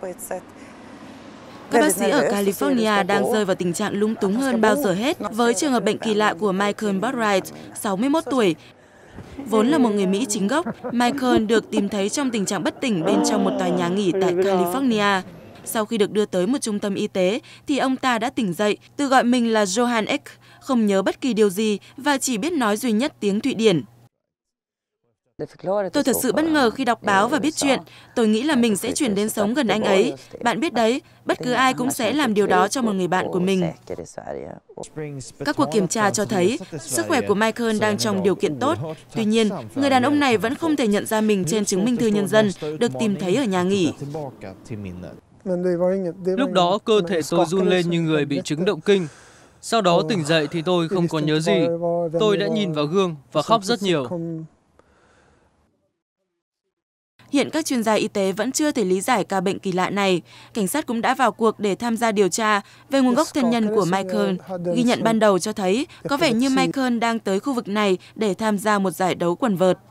på ett sätt các bác sĩ ở California đang rơi vào tình trạng lung túng hơn bao giờ hết với trường hợp bệnh kỳ lạ của Michael Budwright, 61 tuổi. Vốn là một người Mỹ chính gốc, Michael được tìm thấy trong tình trạng bất tỉnh bên trong một tòa nhà nghỉ tại California. Sau khi được đưa tới một trung tâm y tế, thì ông ta đã tỉnh dậy, tự gọi mình là Johan Eck, không nhớ bất kỳ điều gì và chỉ biết nói duy nhất tiếng Thụy Điển. Tôi thật sự bất ngờ khi đọc báo và biết chuyện. Tôi nghĩ là mình sẽ chuyển đến sống gần anh ấy. Bạn biết đấy, bất cứ ai cũng sẽ làm điều đó cho một người bạn của mình. Các cuộc kiểm tra cho thấy sức khỏe của Michael đang trong điều kiện tốt. Tuy nhiên, người đàn ông này vẫn không thể nhận ra mình trên chứng minh thư nhân dân được tìm thấy ở nhà nghỉ. Lúc đó cơ thể tôi run lên như người bị chứng động kinh. Sau đó tỉnh dậy thì tôi không còn nhớ gì. Tôi đã nhìn vào gương và khóc rất nhiều. Hiện các chuyên gia y tế vẫn chưa thể lý giải ca bệnh kỳ lạ này. Cảnh sát cũng đã vào cuộc để tham gia điều tra về nguồn gốc thân nhân của Michael. Ghi nhận ban đầu cho thấy có vẻ như Michael đang tới khu vực này để tham gia một giải đấu quần vợt.